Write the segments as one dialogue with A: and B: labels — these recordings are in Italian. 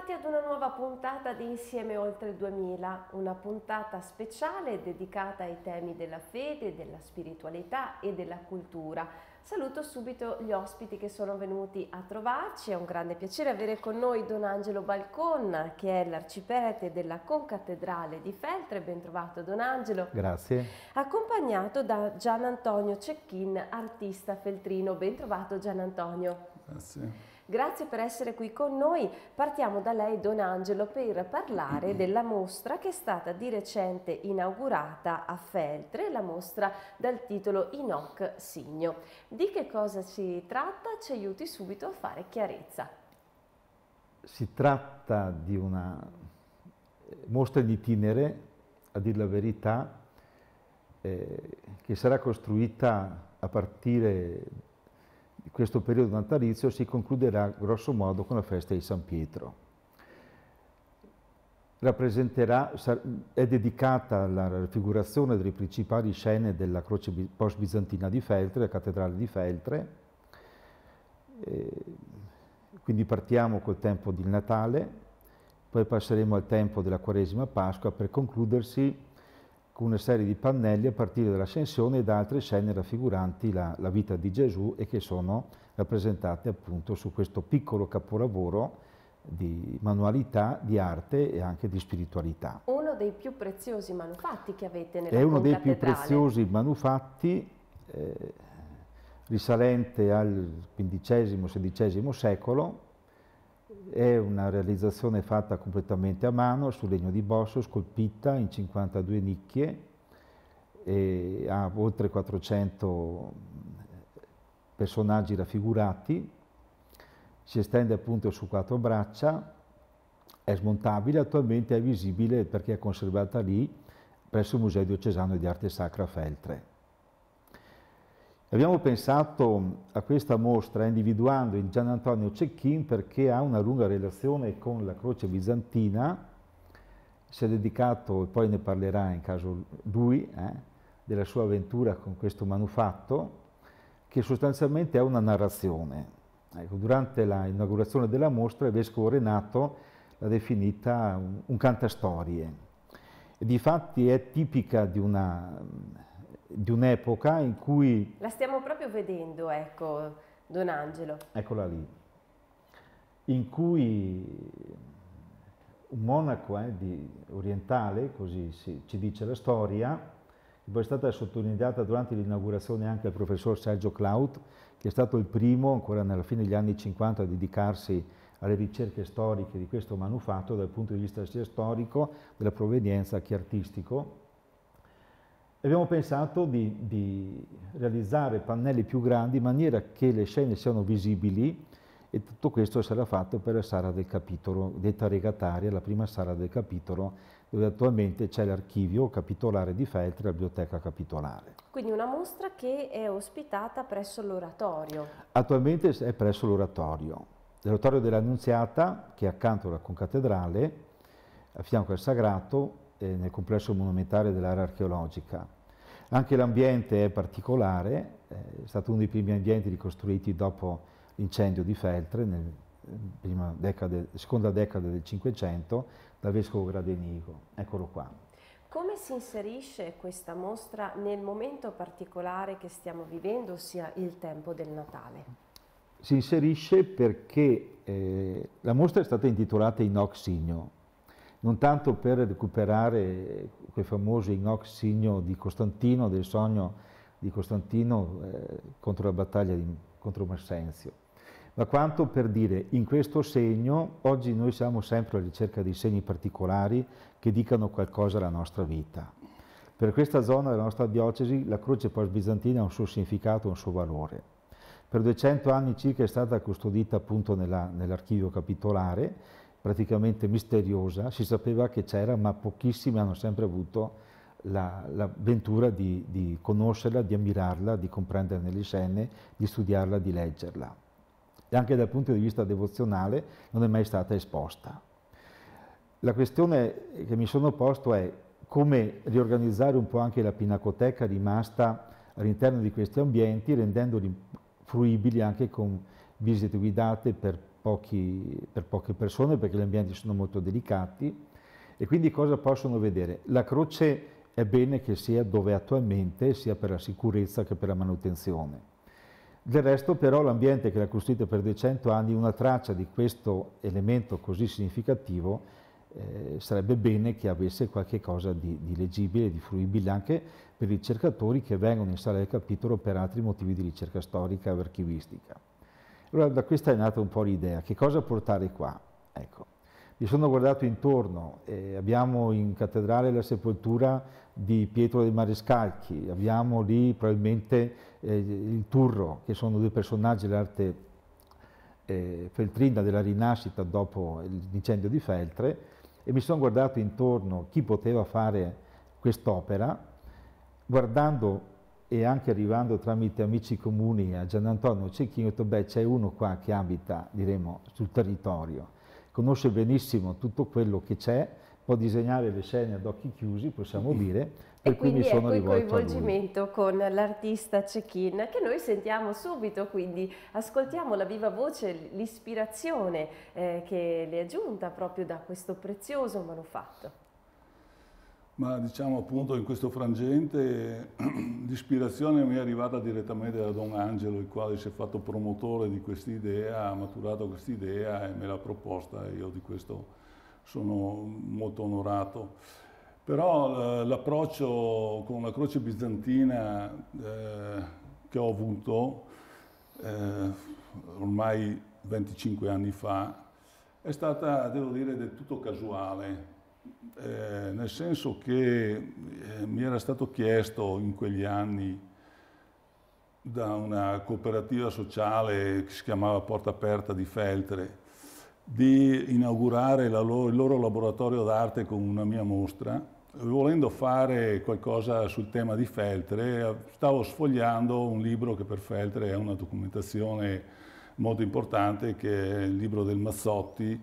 A: Bentornati ad una nuova puntata di Insieme Oltre il 2000, una puntata speciale dedicata ai temi della fede, della spiritualità e della cultura. Saluto subito gli ospiti che sono venuti a trovarci, è un grande piacere avere con noi Don Angelo Balcon che è l'arciprete della concattedrale di Feltre, ben trovato Don Angelo. Grazie. Accompagnato da Gian Antonio Cecchin, artista feltrino, ben trovato Gian Antonio.
B: Grazie. Eh,
A: Grazie per essere qui con noi. Partiamo da lei, Don Angelo, per parlare della mostra che è stata di recente inaugurata a Feltre, la mostra dal titolo Inoc Signo. Di che cosa si tratta? Ci aiuti subito a fare chiarezza.
B: Si tratta di una eh, mostra di itinere, a dire la verità, eh, che sarà costruita a partire questo periodo natalizio si concluderà grosso modo con la festa di San Pietro. è dedicata alla raffigurazione delle principali scene della croce post-bizantina di Feltre, la cattedrale di Feltre. quindi partiamo col tempo del Natale, poi passeremo al tempo della Quaresima Pasqua per concludersi con una serie di pannelli a partire dall'ascensione ed altre scene raffiguranti la, la, vita di Gesù e che sono rappresentate appunto su questo piccolo capolavoro di manualità, di arte e anche di spiritualità.
A: Uno dei più preziosi manufatti che avete nella È uno dei più preziosi
B: manufatti eh, risalente al XV-XVI secolo, è una realizzazione fatta completamente a mano, su legno di bosso, scolpita in 52 nicchie, ha oltre 400 personaggi raffigurati, si estende appunto su quattro braccia, è smontabile, attualmente è visibile perché è conservata lì presso il Museo Diocesano di Arte Sacra a Feltre. Abbiamo pensato a questa mostra individuando il Gian Antonio Cecchin perché ha una lunga relazione con la croce bizantina, si è dedicato, e poi ne parlerà in caso lui, eh, della sua avventura con questo manufatto, che sostanzialmente è una narrazione. Ecco, durante l'inaugurazione della mostra il vescovo Renato l'ha definita un, un cantastorie. E difatti è tipica di una di un'epoca in cui...
A: La stiamo proprio vedendo, ecco, Don Angelo.
B: Eccola lì. In cui un monaco eh, di, orientale, così si, ci dice la storia, poi è stata sottolineata durante l'inaugurazione anche il professor Sergio Claut, che è stato il primo, ancora nella fine degli anni 50, a dedicarsi alle ricerche storiche di questo manufatto dal punto di vista sia storico, della provenienza che artistico abbiamo pensato di, di, realizzare pannelli più grandi in maniera che le scene siano visibili e tutto questo sarà fatto per la sala del capitolo, detta regataria, la prima sala del capitolo dove attualmente c'è l'archivio capitolare di Feltri la biblioteca capitolare.
A: Quindi una mostra che è ospitata presso l'oratorio.
B: Attualmente è presso l'oratorio, l'oratorio dell'Annunziata che è accanto alla concattedrale, a fianco al Sagrato, eh, nel complesso monumentale dell'area archeologica. Anche l'ambiente è particolare, eh, è stato uno dei primi ambienti ricostruiti dopo l'incendio di Feltre, nella eh, seconda decada del Cinquecento, dal vescovo Gradenigo. Eccolo qua.
A: Come si inserisce questa mostra nel momento particolare che stiamo vivendo, ossia il tempo del Natale?
B: Si inserisce perché eh, la mostra è stata intitolata Inox Signo, non tanto per recuperare quel famoso inox signo di Costantino, del sogno di Costantino eh, contro la battaglia di, contro Massenzio, ma quanto per dire in questo segno oggi noi siamo sempre alla ricerca di segni particolari che dicano qualcosa alla nostra vita. Per questa zona della nostra diocesi la croce post-bizantina ha un suo significato, un suo valore. Per 200 anni circa è stata custodita appunto nell'archivio capitolare praticamente misteriosa, si sapeva che c'era, ma pochissimi hanno sempre avuto l'avventura la, di, di, conoscerla, di ammirarla, di comprenderne le scene, di studiarla, di leggerla. E anche dal punto di vista devozionale non è mai stata esposta. La questione che mi sono posto è come riorganizzare un po' anche la pinacoteca rimasta all'interno di questi ambienti, rendendoli fruibili anche con visite guidate per pochi, per poche persone perché gli ambienti sono molto delicati e quindi cosa possono vedere? La croce è bene che sia dove attualmente sia per la sicurezza che per la manutenzione. Del resto però l'ambiente che l'ha costruito per 200 anni, una traccia di questo elemento così significativo eh, sarebbe bene che avesse qualche cosa di, di leggibile, di fruibile anche per i ricercatori che vengono in sala del capitolo per altri motivi di ricerca storica o archivistica. Allora da questa è nata un po' l'idea, che cosa portare qua? Ecco, mi sono guardato intorno, eh, abbiamo in cattedrale la sepoltura di Pietro dei Marescalchi, abbiamo lì probabilmente eh, il Turro, che sono due personaggi dell'arte eh, feltrina della rinascita dopo l'incendio di Feltre, e mi sono guardato intorno chi poteva fare quest'opera, guardando e anche arrivando tramite amici comuni a Gianantonio Cecchini, ho detto beh c'è uno qua che abita, diremo, sul territorio, conosce benissimo tutto quello che c'è, può disegnare le scene ad occhi chiusi, possiamo dire, per e cui mi sono rivolto a lui. coinvolgimento
A: con l'artista Cecchin, che noi sentiamo subito, quindi ascoltiamo la viva voce, l'ispirazione eh, che le è giunta proprio da questo prezioso manufatto
C: ma diciamo appunto in questo frangente l'ispirazione mi è arrivata direttamente da Don Angelo, il quale si è fatto promotore di quest'idea, ha maturato quest'idea e me l'ha proposta e io di questo sono molto onorato. Però l'approccio con la croce bizantina eh, che ho avuto eh, ormai 25 anni fa è stata, devo dire, del tutto casuale eh, nel senso che eh, mi era stato chiesto in quegli anni da una cooperativa sociale che si chiamava Porta Aperta di Feltre di inaugurare loro, il loro laboratorio d'arte con una mia mostra. Volendo fare qualcosa sul tema di Feltre, stavo sfogliando un libro che per Feltre è una documentazione molto importante, che è il libro del Mazzotti,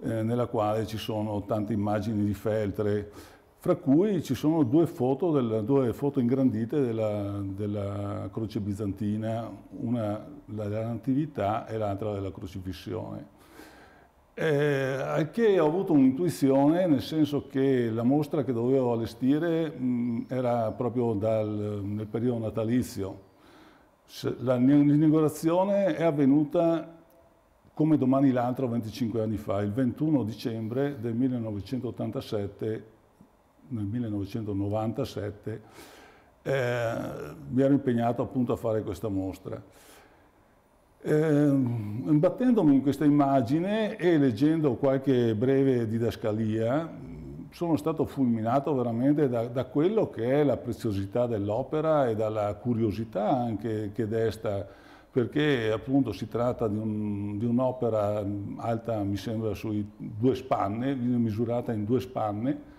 C: eh, nella quale ci sono tante immagini di feltre, fra cui ci sono due foto, del, due foto ingrandite della, della, croce bizantina, una della Natività e l'altra della Crocifissione. Eh, al che ho avuto un'intuizione, nel senso che la mostra che dovevo allestire mh, era proprio dal, nel periodo natalizio. L'inaugurazione è avvenuta come domani l'altro 25 anni fa, il 21 dicembre del 1987, nel 1997, eh, mi ero impegnato appunto a fare questa mostra. Eh, imbattendomi in questa immagine e leggendo qualche breve didascalia, sono stato fulminato veramente da, da quello che è la preziosità dell'opera e dalla curiosità anche che desta perché appunto si tratta di, un, di un'opera mm, alta, mi sembra, sui due spanne, viene misurata in due spanne,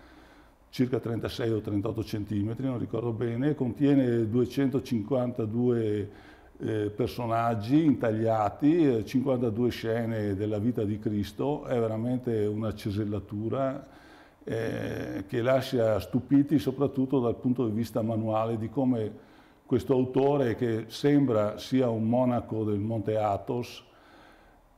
C: circa 36 o 38 centimetri, non ricordo bene, contiene 252 eh, personaggi intagliati, 52 eh, scene della vita di Cristo, è veramente una cesellatura eh, che lascia stupiti soprattutto dal punto di vista manuale di come questo autore che sembra sia un monaco del Monte Athos,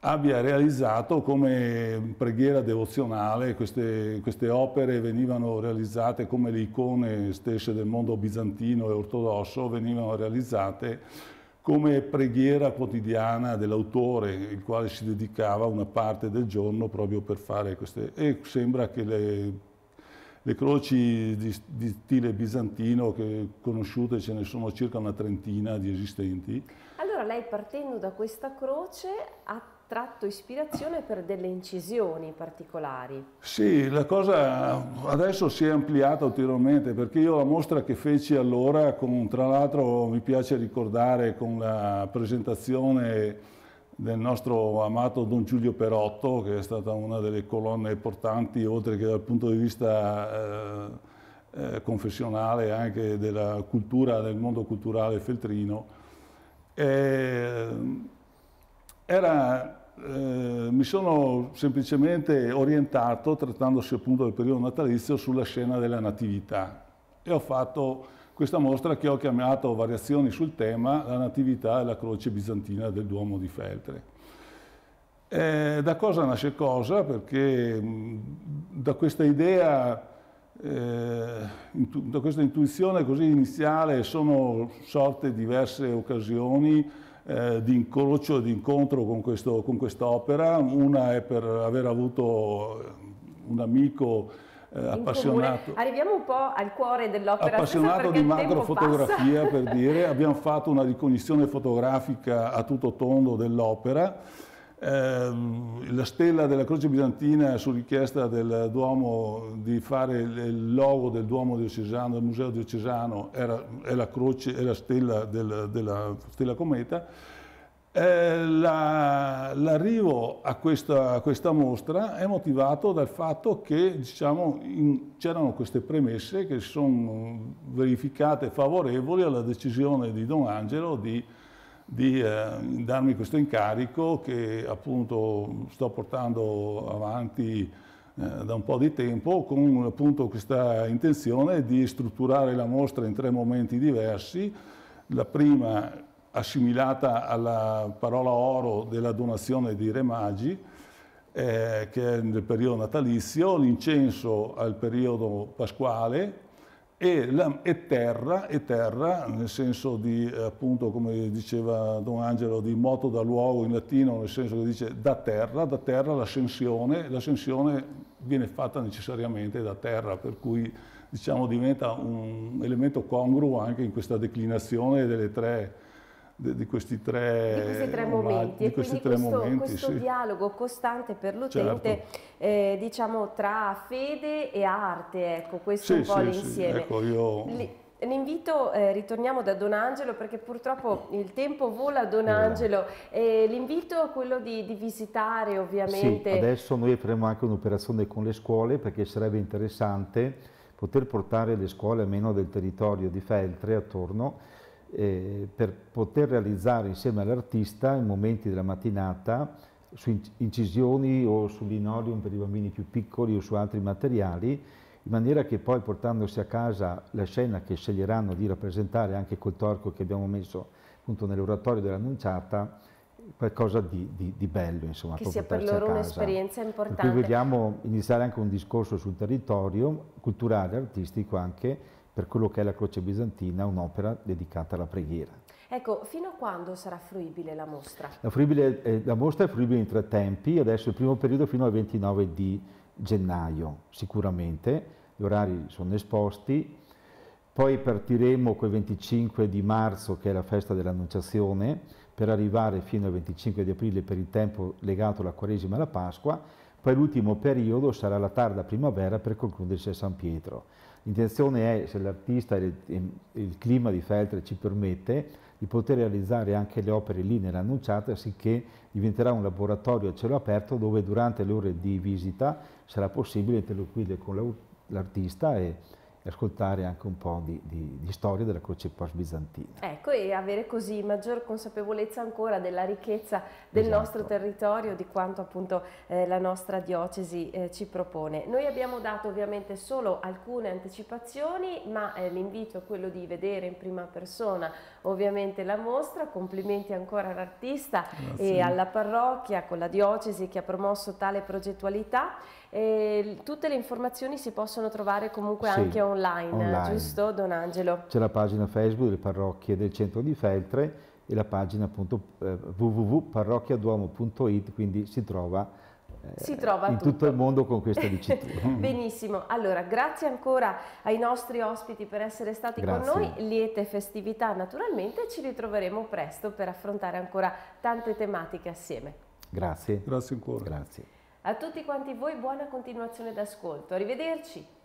C: abbia realizzato come preghiera devozionale, queste, queste, opere venivano realizzate come le icone stesse del mondo bizantino e ortodosso, venivano realizzate come preghiera quotidiana dell'autore, il quale si dedicava una parte del giorno proprio per fare queste... e sembra che le le croci di, di stile bizantino, che conosciute ce ne sono circa una trentina di esistenti.
A: Allora lei partendo da questa croce ha tratto ispirazione per delle incisioni particolari.
C: Sì, la cosa adesso si è ampliata ulteriormente perché io la mostra che feci allora, con, tra l'altro mi piace ricordare con la presentazione del nostro amato Don Giulio Perotto, che è stata una delle colonne portanti, oltre che dal punto di vista eh, eh, confessionale, anche della cultura, del mondo culturale feltrino. E, era, eh, mi sono semplicemente orientato, trattandosi appunto del periodo natalizio, sulla scena della Natività e ho fatto questa mostra che ho chiamato Variazioni sul tema, la natività e la croce bizantina del Duomo di Feltre. Eh, da cosa nasce cosa? Perché mm, da questa idea, eh, intu- da questa intuizione così iniziale sono sorte diverse occasioni eh, di incrocio e di incontro con, questo, con quest'opera. Una è per aver avuto eh, un amico eh, appassionato.
A: Arriviamo un po' al cuore dell'opera. Appassionato di macrofotografia, per dire,
C: abbiamo fatto una ricognizione fotografica a tutto tondo dell'opera. Eh, la stella della Croce Bizantina su richiesta del Duomo di fare il logo del Duomo diocesano, del Museo diocesano, era, è, la croce, è la stella del, della stella cometa eh, l'arrivo la, a, questa, a questa, mostra è motivato dal fatto che diciamo, c'erano queste premesse che si sono verificate favorevoli alla decisione di Don Angelo di, di eh, darmi questo incarico che appunto sto portando avanti eh, da un po' di tempo con appunto questa intenzione di strutturare la mostra in tre momenti diversi. La prima assimilata alla parola oro della donazione di Re Magi, eh, che è nel periodo natalizio, l'incenso al periodo pasquale e, la, e, terra, e terra, nel senso di, appunto, come diceva Don Angelo, di moto da luogo in latino, nel senso che dice da terra, da terra l'ascensione, l'ascensione viene fatta necessariamente da terra, per cui diciamo, diventa un elemento congruo anche in questa declinazione delle tre di, questi tre, di questi tre momenti. Di questi tre questo, momenti, questo sì.
A: dialogo costante per l'utente, certo. eh, diciamo, tra fede e arte, ecco, questo sì, un po' sì, l'insieme. Ecco, io... L'invito, eh, ritorniamo da Don Angelo perché purtroppo il tempo vola Don Angelo, eh, l'invito è quello di, di, visitare ovviamente. Sì,
B: adesso noi faremo anche un'operazione con le scuole perché sarebbe interessante poter portare le scuole almeno del territorio di Feltre attorno eh, per poter realizzare insieme all'artista in momenti della mattinata su incisioni o su linoleum per i bambini più piccoli o su altri materiali, in maniera che poi portandosi a casa la scena che sceglieranno di rappresentare anche col torco che abbiamo messo appunto nell'oratorio dell'annunciata, qualcosa di, di, di, bello, insomma. Che sia per loro un'esperienza importante. Per cui vogliamo iniziare anche un discorso sul territorio culturale, artistico anche, per quello che è la Croce Bizantina, un'opera dedicata alla preghiera.
A: Ecco, fino a quando sarà fruibile la mostra?
B: La, fruibile, eh, la, mostra è fruibile in tre tempi, adesso il primo periodo fino al 29 di gennaio sicuramente, gli orari sono esposti, poi partiremo col 25 di marzo che è la festa dell'Annunciazione per arrivare fino al 25 di aprile per il tempo legato alla Quaresima e alla Pasqua, poi l'ultimo periodo sarà la tarda primavera per concludersi a San Pietro. L'intenzione è, se l'artista e il clima di Feltre ci permette, di poter realizzare anche le opere lì nell'annunciata, sicché diventerà un laboratorio a cielo aperto dove durante le ore di visita sarà possibile interloquire con l'artista e ascoltare anche un po' di, di, di storia della Croce Post bizantina.
A: Ecco, e avere così maggior consapevolezza ancora della ricchezza del esatto. nostro territorio, di quanto appunto eh, la nostra diocesi eh, ci propone. Noi abbiamo dato ovviamente solo alcune anticipazioni, ma eh, l'invito è quello di vedere in prima persona ovviamente la mostra, complimenti ancora all'artista e alla parrocchia con la diocesi che ha promosso tale progettualità. E tutte le informazioni si possono trovare comunque sì, anche online, online, giusto Don Angelo?
B: C'è la pagina Facebook delle parrocchie del centro di Feltre e la pagina appunto eh, www.parrocchiaduomo.it, quindi si trova eh, si trova in tutto. il mondo con questa dicitura.
A: Benissimo, allora grazie ancora ai nostri ospiti per essere stati grazie. con noi, liete festività naturalmente, ci ritroveremo presto per affrontare ancora tante tematiche assieme.
B: Grazie. Grazie ancora. Grazie.
A: A tutti quanti voi buona continuazione d'ascolto, arrivederci.